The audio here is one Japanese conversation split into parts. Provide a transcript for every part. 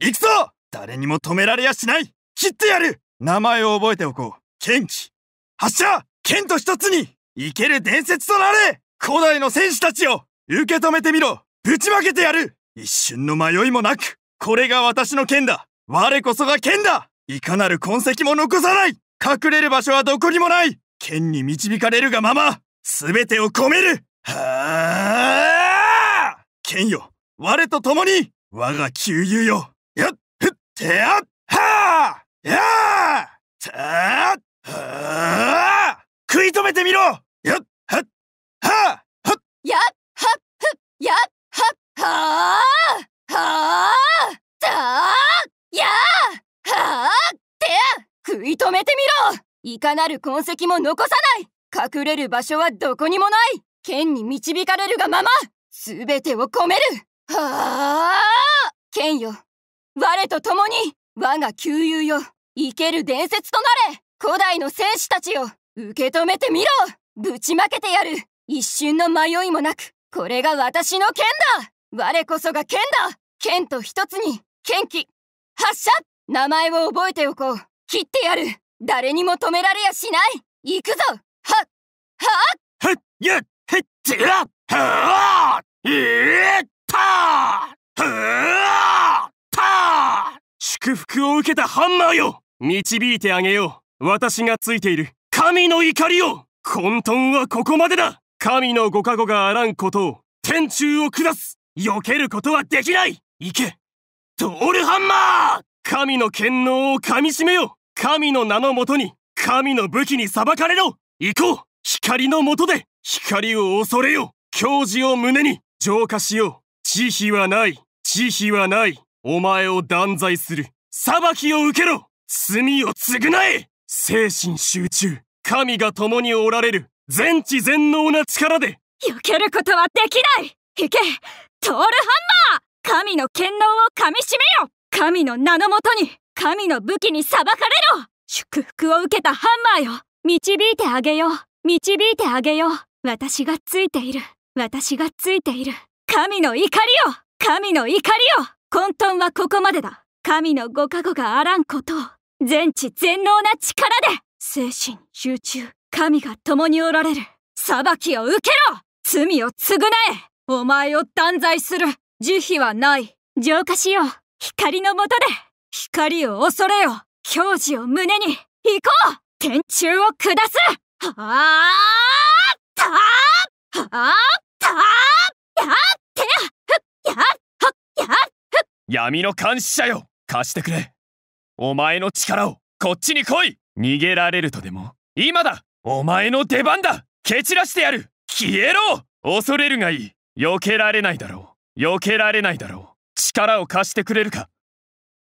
行くぞ誰にも止められやしない切ってやる名前を覚えておこう。剣気。発射剣と一つに生ける伝説となれ古代の戦士たちを受け止めてみろぶちまけてやる一瞬の迷いもなくこれが私の剣だ我こそが剣だいかなる痕跡も残さない隠れる場所はどこにもない剣に導かれるがまま全てを込めるはあ剣よ我と共に我が旧友よやっ、ふってやっ、はあやあたあはあ食い止めてみろやっ、はっ、はあはっやっ、はっ、ふやっ、はっ、はあはあたあやあはあって食い止めてみろいかなる痕跡も残さない隠れる場所はどこにもない剣に導かれるがまま全てを込めるはあ剣よ我と共に我が旧友よ生ける伝説となれ古代の戦士たちよ受け止めてみろぶちまけてやる一瞬の迷いもなくこれが私の剣だ我こそが剣だ剣と一つに剣気発射名前を覚えておこう切ってやる誰にも止められやしない行くぞはっはっはっやっへっちらはあいったはあパー祝福を受けたハンマーよ導いてあげよう私がついている神の怒りを混沌はここまでだ神のご加護があらんことを天柱を下す避けることはできない行けドールハンマー神の権能をかみしめよ神の名のもとに神の武器に裁かれろ行こう光のもとで光を恐れよ教持を胸に浄化しよう慈悲はない慈悲はないお前を断罪する裁きを受けろ罪を償え精神集中神が共におられる全知全能な力で避けることはできない行けトールハンマー神の権能を噛みしめよ神の名のもとに神の武器に裁かれろ祝福を受けたハンマーよ導いてあげよう導いてあげよう私がついている私がついている神の怒りよ神の怒りよ混沌はここまでだ神のご加護があらんことを全知全能な力で精神集中神が共におられる裁きを受けろ罪を償えお前を断罪する慈悲はない浄化しよう光のもとで光を恐れよ矜持を胸に行こう天柱を下すはあたはあたやってやっやっやっ闇の監視者よ貸してくれお前の力をこっちに来い逃げられるとでも今だお前の出番だ蹴散らしてやる消えろ恐れるがいい避けられないだろう避けられないだろう力を貸してくれるか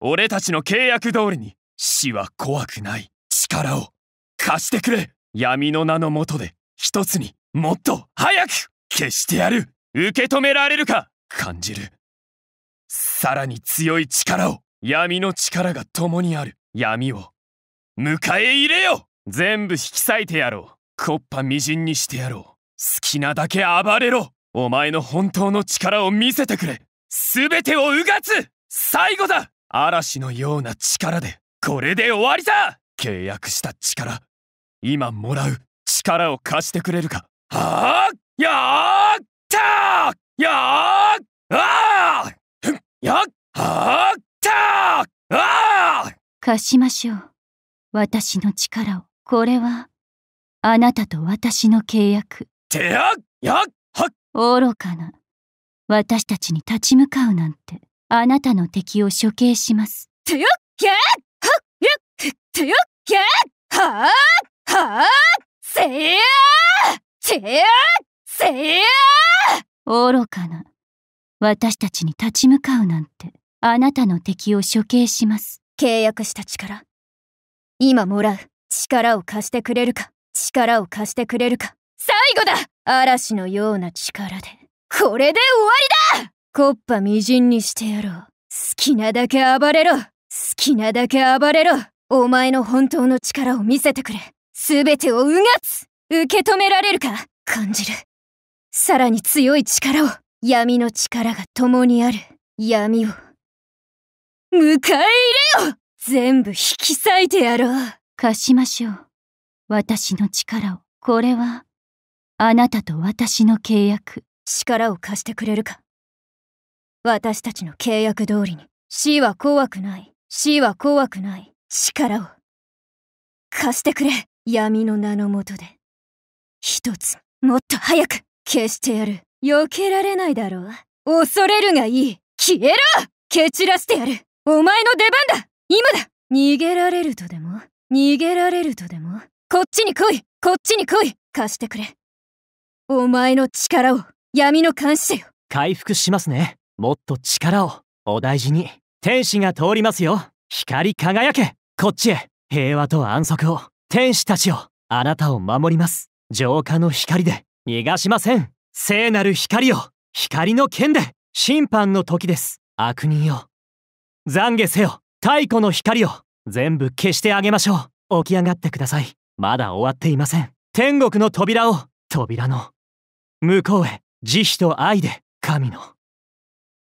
俺たちの契約通りに死は怖くない力を貸してくれ闇の名のもとで一つにもっと早く消してやる受け止められるか感じるさらに強い力を闇の力が共にある闇を迎え入れよ全部引き裂いてやろうコッパみじんにしてやろう好きなだけ暴れろお前の本当の力を見せてくれ全てをうがつ最後だ嵐のような力でこれで終わりだ契約した力今もらう力を貸してくれるかはあやったやああよっはったーあ貸しましょう。私の力を。これは、あなたと私の契約。てやっやっはっ愚かな。私たちに立ち向かうなんて、あなたの敵を処刑します。てやっやっはっやってやっやっはっはっせやーてやっせやー愚かな。私たちに立ち向かうなんて、あなたの敵を処刑します。契約した力。今もらう。力を貸してくれるか。力を貸してくれるか。最後だ嵐のような力で。これで終わりだコッパみじんにしてやろう。好きなだけ暴れろ。好きなだけ暴れろ。お前の本当の力を見せてくれ。すべてをうがつ受け止められるか感じる。さらに強い力を。闇の力が共にある闇を迎え入れよ全部引き裂いてやろう貸しましょう私の力をこれはあなたと私の契約力を貸してくれるか私たちの契約通りに死は怖くない死は怖くない力を貸してくれ闇の名のもとで一つもっと早く消してやる避けられないだろう。恐れるがいい。消えろ蹴散らしてやる。お前の出番だ今だ逃げられるとでも、逃げられるとでも、こっちに来いこっちに来い貸してくれ。お前の力を、闇の監視よ。回復しますね。もっと力を。お大事に。天使が通りますよ。光り輝けこっちへ平和と安息を。天使たちを。あなたを守ります。浄化の光で逃がしません。聖なる光を光の剣で審判の時です悪人よ懺悔せよ太古の光を全部消してあげましょう起き上がってくださいまだ終わっていません天国の扉を扉の向こうへ慈悲と愛で神の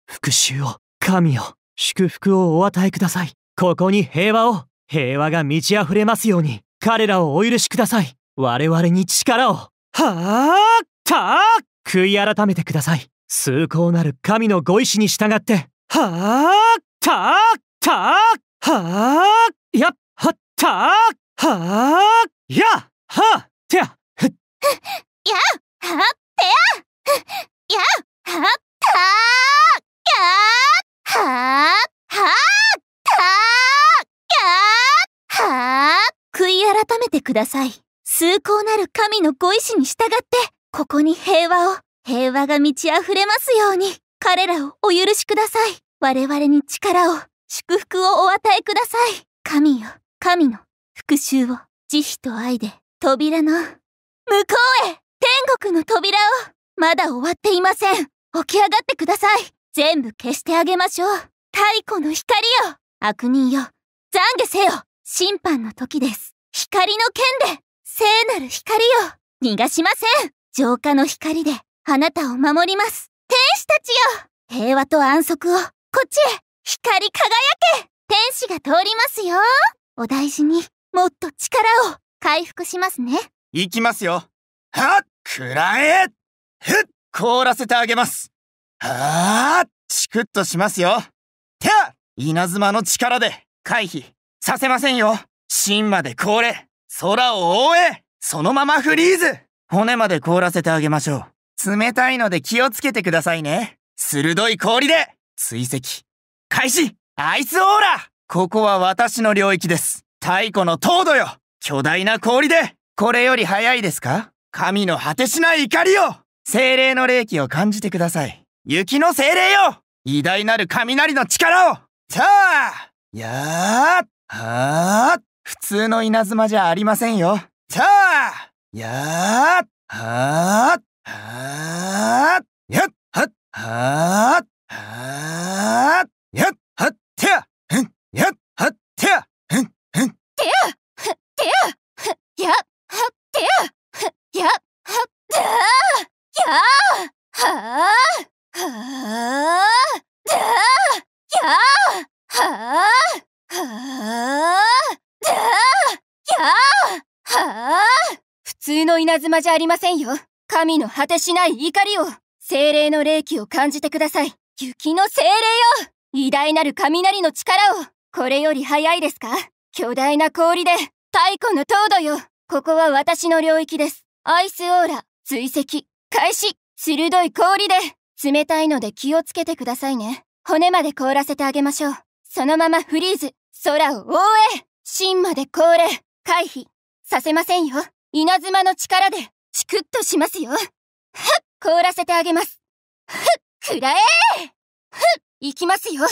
復讐を神を祝福をお与えくださいここに平和を平和が満ち溢れますように彼らをお許しください我々に力をはあた悔い改めてください。崇高なる神のご意志に従って。はあたたはあやっはたはあやはてやふやはてややはたやははたやは悔い改めてください崇高なる神のご意志に従ってここに平和を、平和が満ち溢れますように、彼らをお許しください。我々に力を、祝福をお与えください。神よ、神の復讐を、慈悲と愛で、扉の、向こうへ天国の扉をまだ終わっていません起き上がってください全部消してあげましょう太古の光よ悪人よ懺悔せよ審判の時です光の剣で聖なる光よ逃がしません浄化の光であなたを守ります。天使たちよ平和と安息を、こっちへ光り輝け天使が通りますよお大事にもっと力を回復しますね。行きますよ。はっくらえふっ凍らせてあげます。はあチクッとしますよ。てゃ稲妻の力で回避させませんよ。芯まで凍れ空を覆えそのままフリーズ骨まで凍らせてあげましょう。冷たいので気をつけてくださいね。鋭い氷で追跡。開始アイスオーラここは私の領域です。太古の凍土よ巨大な氷でこれより早いですか神の果てしない怒りよ精霊の霊気を感じてください。雪の精霊よ偉大なる雷の力をさあやーはあ普通の稲妻じゃありませんよ。さあやーはーはーやっはっはーはーやっはっってやへんやっはってやへんへんてやふってやふやっはってやふやっはってややーはーはーでーやーはーはーはーはーはー通の稲妻じゃありませんよ。神の果てしない怒りを、精霊の霊気を感じてください。雪の精霊よ偉大なる雷の力をこれより早いですか巨大な氷で、太古の凍土よここは私の領域です。アイスオーラ、追跡、開始鋭い氷で冷たいので気をつけてくださいね。骨まで凍らせてあげましょう。そのままフリーズ、空を覆え芯まで凍れ、回避、させませんよ。稲妻の力でチクッとしますよ。ふっ凍らせてあげます。ふっくらえふっ行きますよ。ふっ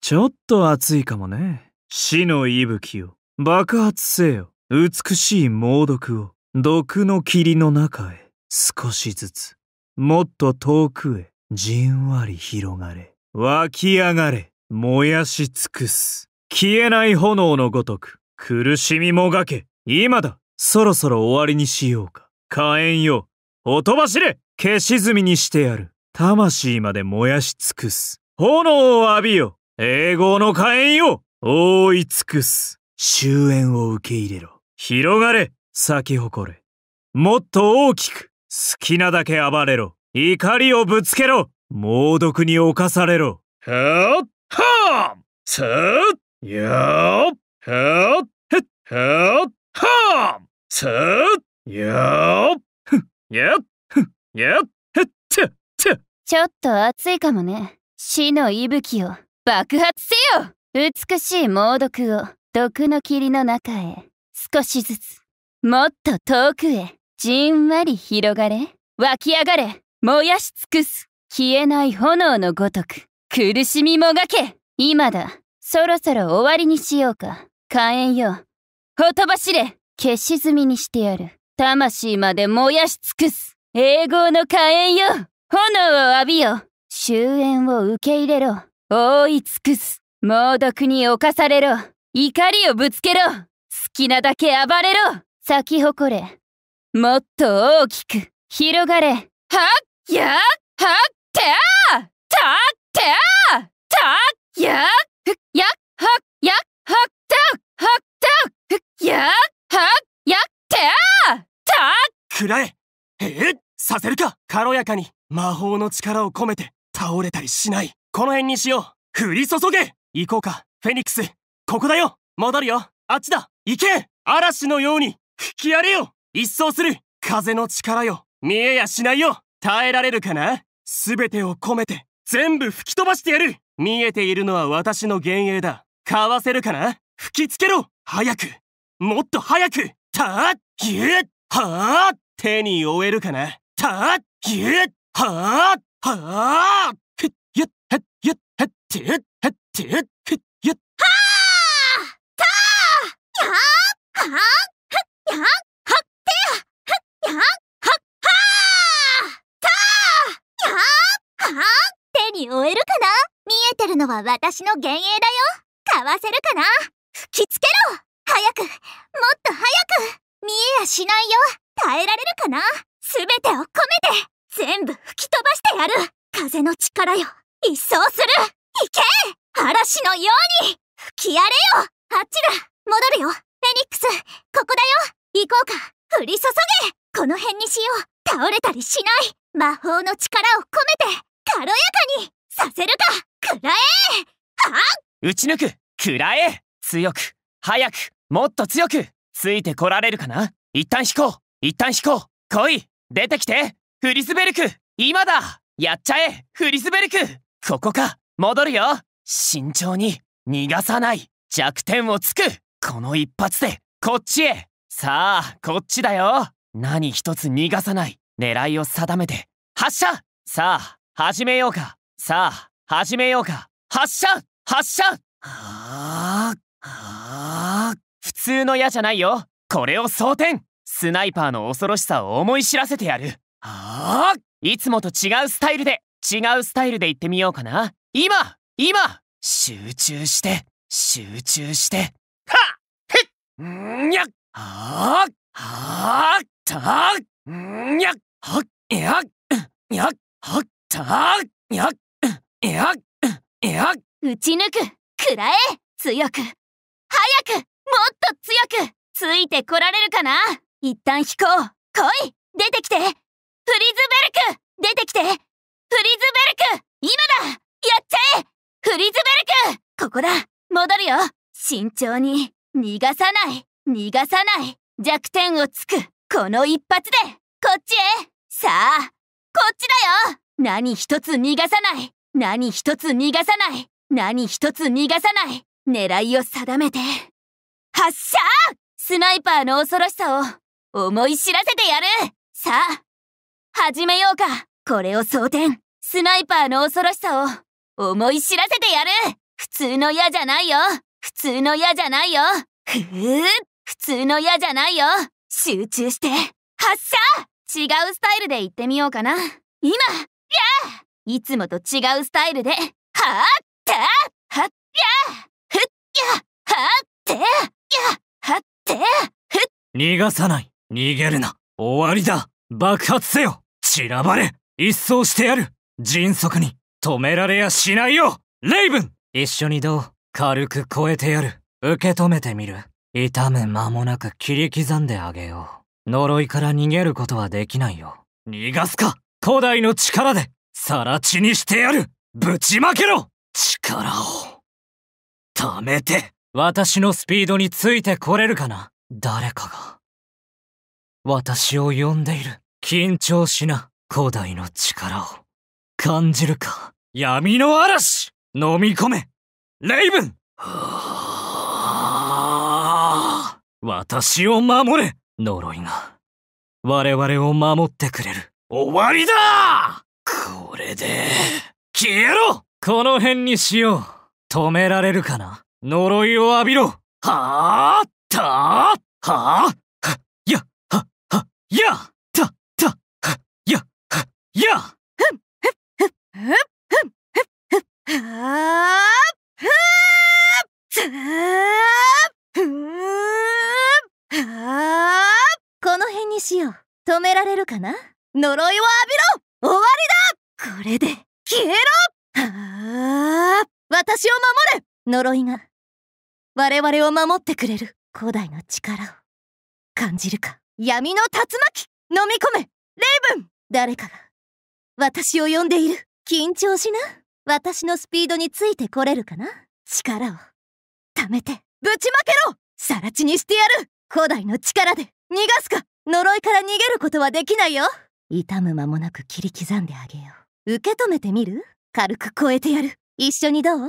ちょっと熱いかもね。死の息吹を爆発せよ。美しい猛毒を毒の霧の中へ少しずつもっと遠くへじんわり広がれ湧き上がれ燃やし尽くす消えない炎のごとく苦しみもがけ今だそろそろ終わりにしようか。火炎よ。おとばしれ消し済みにしてやる。魂まで燃やし尽くす。炎を浴びよ。英語の火炎よ。覆い尽くす。終焉を受け入れろ。広がれ。咲き誇れ。もっと大きく。好きなだけ暴れろ。怒りをぶつけろ。猛毒に侵されろ。はっはーすーやーはっはっはっはーすーよーふっよっちょちょっと暑いかもね死の息吹を爆発せよ美しい猛毒を毒の霧の中へ少しずつもっと遠くへじんわり広がれ湧き上がれ燃やし尽くす消えない炎のごとく苦しみもがけ今だそろそろ終わりにしようか火炎よほとばしれ消し済みにしてやる。魂まで燃やし尽くす永劫の火炎よ炎を浴びよ終焉を受け入れろ覆い尽くす猛毒に侵されろ怒りをぶつけろ好きなだけ暴れろ咲き誇れもっと大きく広がれはっやっはってあたってあたっやっやっ食らええさせるか軽やかに魔法の力を込めて倒れたりしないこの辺にしよう降り注げ行こうかフェニックスここだよ戻るよあっちだ行け嵐のように吹き荒れよ一掃する風の力よ見えやしないよ耐えられるかな全てを込めて全部吹き飛ばしてやる見えているのは私の幻影だかわせるかな吹きつけろ早くもっと早くたっぎゅっはっ手に負えるかなたっゆっははっゆっはっゆっはっっはっっっゆっはーたーやーはっやはってやっやはっはーたーやは手に負えるかな見えてるのは私の幻影だよかわせるかな吹きつけろ早くもっと早く見えやしないよ耐えられるかなすべてを込めて全部吹き飛ばしてやる風の力よ一掃する行け嵐のように吹き荒れよあっちだ戻るよフェニックスここだよ行こうか降り注げこの辺にしよう倒れたりしない魔法の力を込めて軽やかにさせるかくらえは打ち抜くくらえ強く早くもっと強くついてこられるかな一旦引こう一旦引こう来い出てきてフリスベルク今だやっちゃえフリスベルクここか戻るよ慎重に逃がさない弱点をつくこの一発でこっちへさあこっちだよ何一つ逃がさない狙いを定めて発射さあ始めようかさあ始めようか発射発射はあはあ普通の矢じゃないよこれを装填スナイパーの恐ろしさを思い知らせてやるああいつもと違うスタイルで違うスタイルで行ってみようかな今今集中して集中してはっんにゃはっはっはっにゃはっやっにゃっはっはっにゃっやっやっ打ち抜くくらえ強く早くもっと強くついてこられるかな一旦飛行来い出てきてフリズベルク出てきてフリズベルク今だやっちゃえフリズベルクここだ戻るよ慎重に逃がさない逃がさない弱点をつくこの一発でこっちへさあこっちだよ何一つ逃がさない何一つ逃がさない何一つ逃がさない狙いを定めて発射スナイパーの恐ろしさを思い知らせてやるさあ、始めようかこれを装填スナイパーの恐ろしさを思い知らせてやる普通の矢じゃないよ普通の矢じゃないよふぅ普通の矢じゃないよ集中して発射違うスタイルで行ってみようかな今やいつもと違うスタイルではあってはっやふっやはってやはってふっ逃がさない逃げるな終わりだ爆発せよ散らばれ一掃してやる迅速に止められやしないよレイブン一緒にどう軽く超えてやる受け止めてみる痛む間もなく切り刻んであげよう呪いから逃げることはできないよ逃がすか古代の力で更地にしてやるぶちまけろ力を貯めて私のスピードについてこれるかな誰かが私を呼んでいる。緊張しな、古代の力を。感じるか闇の嵐飲み込めレイブン私を守れ呪いが、我々を守ってくれる。終わりだこれで、消えろこの辺にしよう。止められるかな呪いを浴びろはあったはあやっととやっやっこの辺にしよう止められるかな呪いを浴びろ終わりだこれで消えろ私を守れ呪いが我々を守ってくれる古代の力を感じるか闇の竜巻飲み込めレイブン誰かが私を呼んでいる緊張しな私のスピードについてこれるかな力を貯めてぶちまけろさらちにしてやる古代の力で逃がすか呪いから逃げることはできないよ痛む間もなく切り刻んであげよう受け止めてみる軽く超えてやる一緒にどう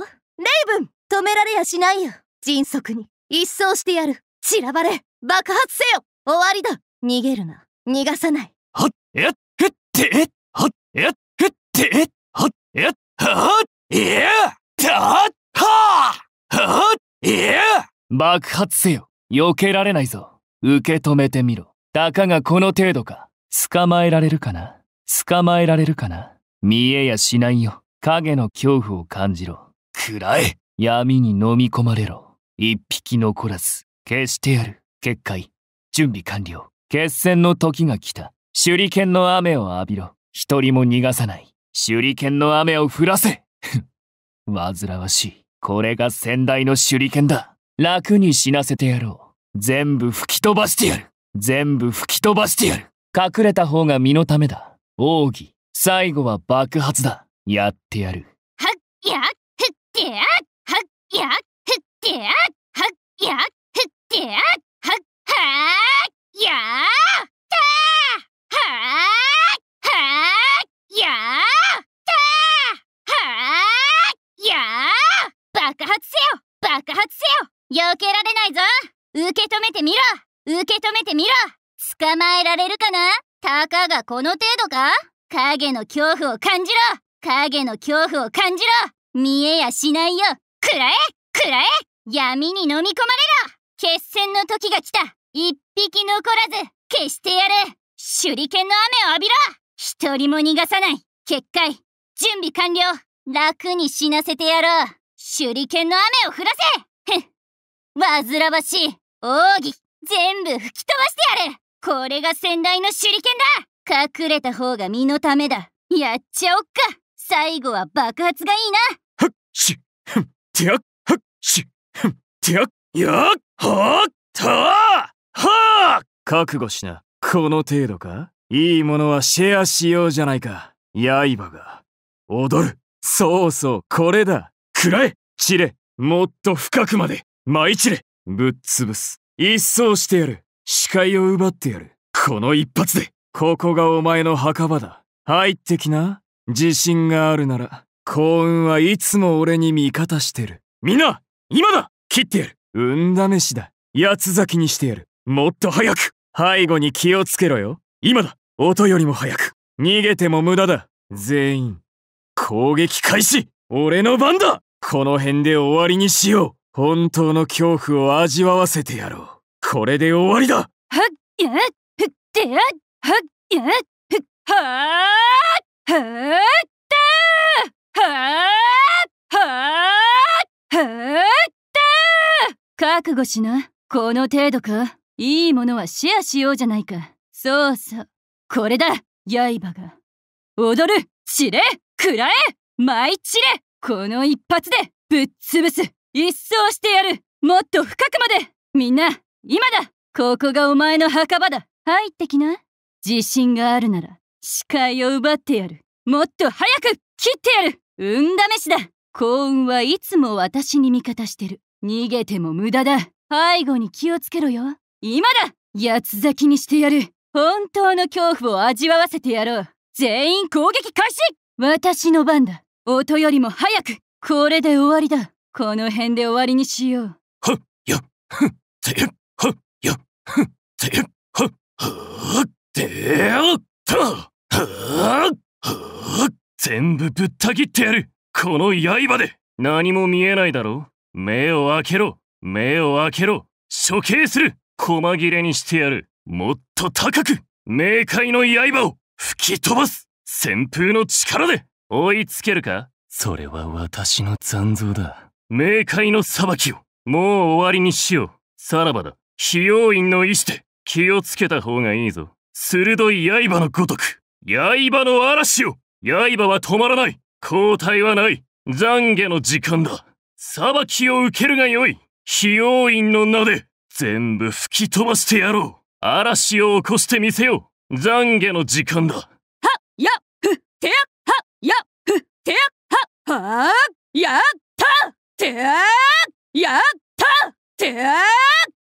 レイブン止められやしないよ迅速に一掃してやる散らばれ爆発せよ終わりだ逃げるな逃がさないはっえっふってえっはっえっふってえっはっえっはっえったははっえ爆発せよ避けられないぞ受け止めてみろたかがこの程度か捕まえられるかな捕まえられるかな見えやしないよ影の恐怖を感じろ暗え闇に飲み込まれろ一匹残らず消してやる結界準備完了。決戦の時が来た。手裏剣の雨を浴びろ。一人も逃がさない。手裏剣の雨を降らせ 煩わしい。これが先代の手裏剣だ。楽に死なせてやろう。全部吹き飛ばしてやる。全部吹き飛ばしてやる。隠れた方が身のためだ。奥義。最後は爆発だ。やってやる。はっやっふってやっはっやっふってやっはっやっふってやっ避けられないぞ受け止めてみろ受け止めてみろ捕まえられるかなたかがこの程度か影の恐怖を感じろ影の恐怖を感じろ見えやしないよくらえくらえ闇に飲み込まれろ決戦の時が来た一匹残らず消してやれ手裏剣の雨を浴びろ一人も逃がさない結界準備完了楽に死なせてやろう手裏剣の雨を降らせふん煩わしい奥義全部吹き飛ばしてやるこれが先代の手裏剣だ隠れた方が身のためだやっちゃおっか最後は爆発がいいなはっしふんてやっはっしふんてやっやっはっ覚悟しな。この程度かいいものはシェアしようじゃないか。刃が。踊る。そうそう、これだ。くらえ散れもっと深くまで舞い散れぶっ潰す。一掃してやる。視界を奪ってやる。この一発でここがお前の墓場だ。入ってきな。自信があるなら、幸運はいつも俺に味方してる。みんな今だ切ってやる運試しだ。八つ咲きにしてやる。もっと早く背後に気をつけろよ。今だ音よりも早く逃げても無駄だ全員攻撃開始俺の番だこの辺で終わりにしよう本当の恐怖を味わわせてやろうこれで終わりだはっやっふってやっはっやっふっはーはーったーはーはーはーったー覚悟しなこの程度かいいものはシェアしようじゃないか。そうそう。これだ刃が。踊る散れ食らえ舞い散れこの一発でぶっ潰す一掃してやるもっと深くまでみんな、今だここがお前の墓場だ入ってきな。自信があるなら、視界を奪ってやる。もっと早く切ってやる運試しだ幸運はいつも私に味方してる。逃げても無駄だ。背後に気をつけろよ。今だ八つ咲きにしてやる本当の恐怖を味わわせてやろう全員攻撃開始私の番だ音よりも早くこれで終わりだこの辺で終わりにしようはっやっふっぜはっやっふっはっはっでっはっはっ全部ぶった切ってやるこの刃で何も見えないだろ目を開けろ目を開けろ処刑する細切れにしてやる。もっと高く、冥界の刃を吹き飛ばす旋風の力で追いつけるかそれは私の残像だ。冥界の裁きを、もう終わりにしよう。さらばだ。費用因の意志で気をつけた方がいいぞ。鋭い刃のごとく、刃の嵐を刃は止まらない。交代はない。懺悔の時間だ。裁きを受けるがよい。費用因の名で。全部吹き飛ばしてやろう嵐を起こしてみせよう懺悔の時間だはやふてやはやふてやははやったてやったて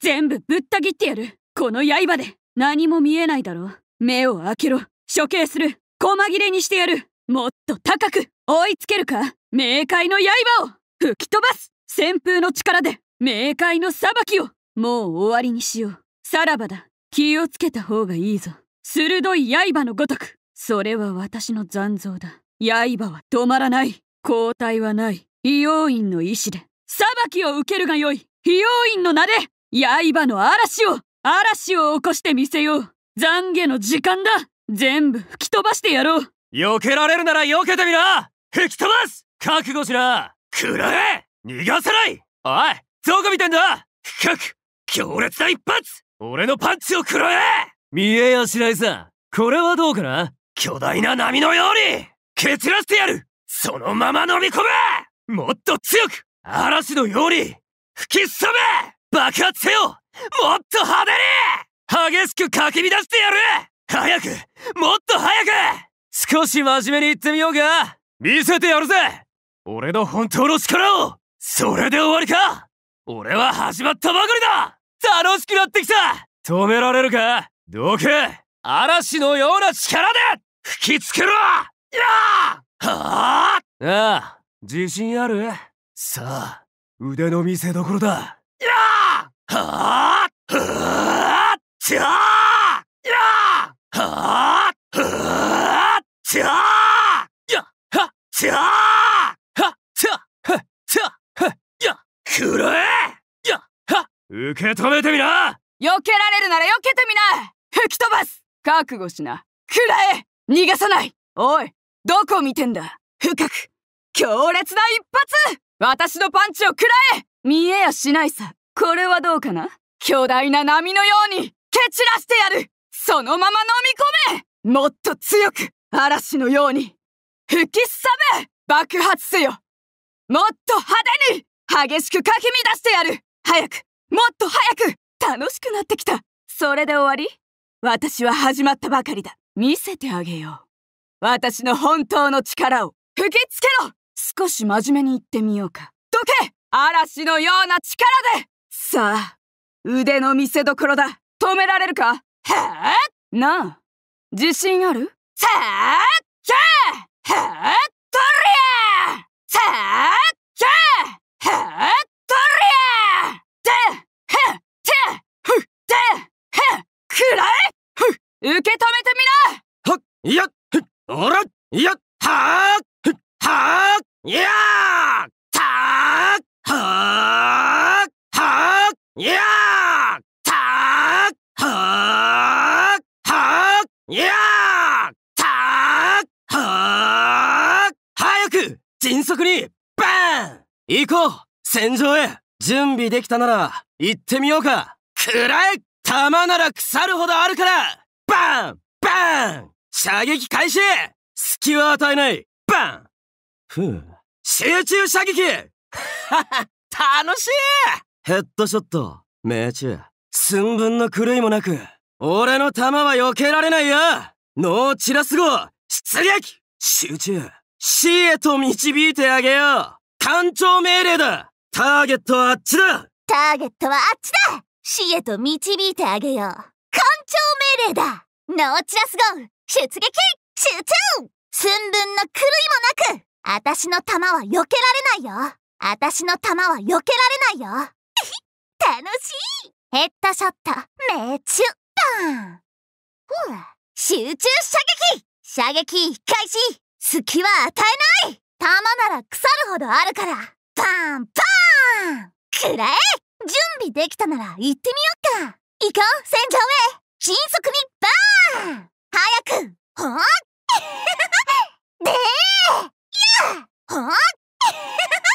全部ぶった切ってやるこの刃で何も見えないだろ目を開けろ処刑する細切れにしてやるもっと高く追いつけるか冥界の刃を吹き飛ばす旋風の力で冥界の裁きをもう終わりにしようさらばだ気をつけた方がいいぞ鋭い刃のごとくそれは私の残像だ刃は止まらない交代はない硫黄院の意志で裁きを受けるがよい硫黄院の名で刃の嵐を嵐を起こしてみせよう懺悔の時間だ全部吹き飛ばしてやろう避けられるなら避けてみな吹き飛ばす覚悟しなくらえ逃がさないおいどこ見てんだ深く強烈な一発俺のパンチを食らえ見えやしないさこれはどうかな巨大な波のように蹴散らしてやるそのまま飲み込めもっと強く嵐のように吹き潜め爆発せよもっと派手に激しくかき乱してやる早くもっと早く少し真面目に言ってみようか見せてやるぜ俺の本当の力をそれで終わりか俺は始まったばかりだ楽しくなってきた止められるかどけ嵐のような力で吹きつけろやあああ自信あるさあ腕の見せどころだやあはあはあちゃあやあはあはあちゃあやはちゃあはあちゃはあちゃはあああはやあ。はあ。受け止めてみな避けられるなら避けてみな吹き飛ばす覚悟しな食らえ逃がさないおいどこ見てんだ深く強烈な一発私のパンチを食らえ見えやしないさこれはどうかな巨大な波のように蹴散らしてやるそのまま飲み込めもっと強く嵐のように吹きすさめ爆発せよもっと派手に激しくかき乱してやる早くもっと早く楽しくなってきたそれで終わり私は始まったばかりだ見せてあげよう私の本当の力を吹きつけろ少し真面目に言ってみようかどけ嵐のような力でさあ腕の見せどころだ止められるかへえなあ自信あるへえへえへえ備できたなら、行ってみようか暗らえ弾なら腐るほどあるからバンバン射撃開始隙は与えないバンふぅ。集中射撃はは楽しいヘッドショット、命中。寸分の狂いもなく、俺の弾は避けられないよ脳散らす号出撃集中死へと導いてあげよう艦長命令だターゲットはあっちだターゲットはあっちだ死へと導いてあげよう艦長命令だノーチラスゴー出撃集中寸分の狂いもなく私の弾は避けられないよ私の弾は避けられないよ 楽しいヘッドショット命中バンほら集中射撃射撃開始隙は与えない弾なら腐るほどあるからバンバンくらえ準備できたなら行ってみよっか行こう戦場へ迅速にバーン早くほっ でーやほっ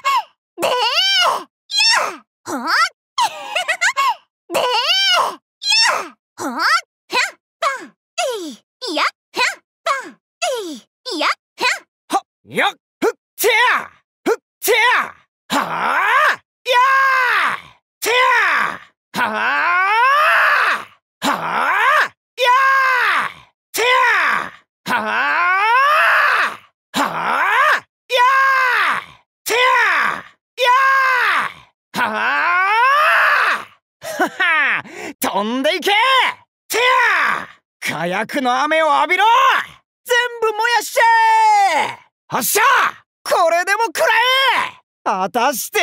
火薬の雨を浴びろ全部燃やしちゃえ発射これでも食らえ果たして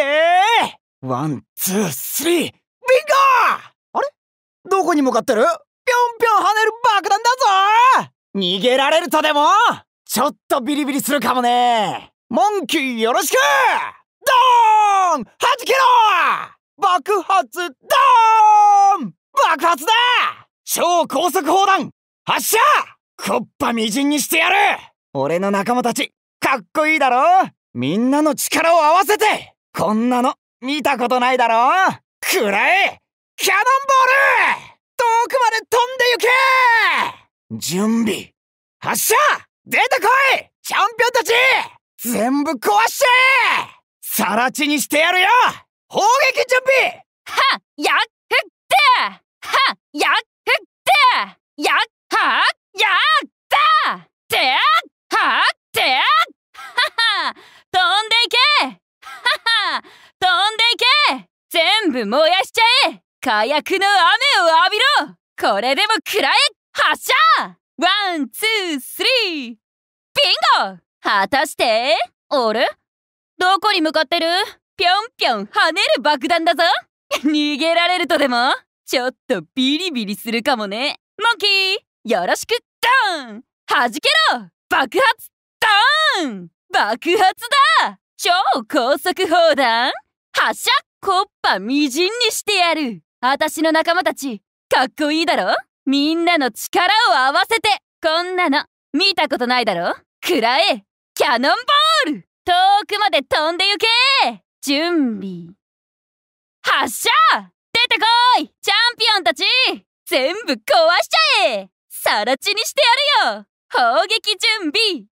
ワン、ツー、スリー、ビンゴあれどこに向かってるぴょんぴょん跳ねる爆弾だぞ逃げられるとでもちょっとビリビリするかもねモンキーよろしくドーン弾けろ爆発ドーン爆発だ超高速砲弾発射こっぱみじんにしてやる俺の仲間たち、かっこいいだろみんなの力を合わせてこんなの、見たことないだろくらえキャノンボール遠くまで飛んで行け準備発射出てこいチャンピオンたち全部壊してさらちにしてやるよ砲撃準備はやっくってはやっくってやっはやったてやはてやはは 飛んでいけはは飛んでいけ全部燃やしちゃえ火薬の雨を浴びろこれでも食らえ発射ワン、ツー、スリービンゴ果たしてあれどこに向かってるぴょんぴょん跳ねる爆弾だぞ 逃げられるとでもちょっとビリビリするかもねモンキーよろしくドーン弾けろ爆発ドーン爆発だ超高速砲弾発射コッパみじんにしてやる私の仲間たちかっこいいだろみんなの力を合わせてこんなの見たことないだろくらえキャノンボール遠くまで飛んで行け準備発射出てこいチャンピオンたち全部壊しちゃえさらちにしてやるよ砲撃準備